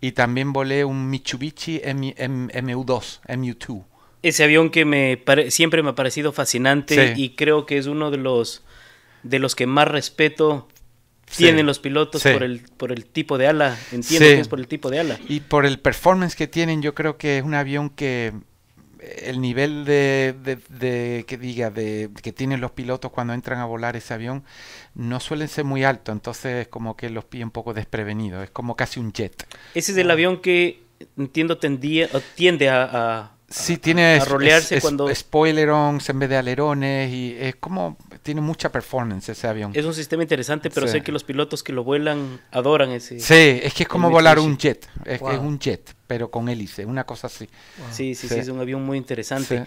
y también volé un Mitsubishi MU, 2 MU2. Ese avión que me siempre me ha parecido fascinante y creo que es uno de los de los que más respeto tienen los pilotos por el por el tipo de ala, entiendo que es por el tipo de ala. Y por el performance que tienen, yo creo que es un avión que el nivel de, que diga de que tienen los pilotos cuando entran a volar ese avión no suelen ser muy alto entonces es como que los pide un poco desprevenidos es como casi un jet ese es el avión que entiendo tiende a, a sí tiene rolearse cuando spoilerons en vez de alerones y es como tiene mucha performance ese avión es un sistema interesante pero sé que los pilotos que lo vuelan adoran ese sí es que es como volar un jet es, es, un jet, pero con hélice, una cosa así. Sí, sí, sí, es un avión muy interesante.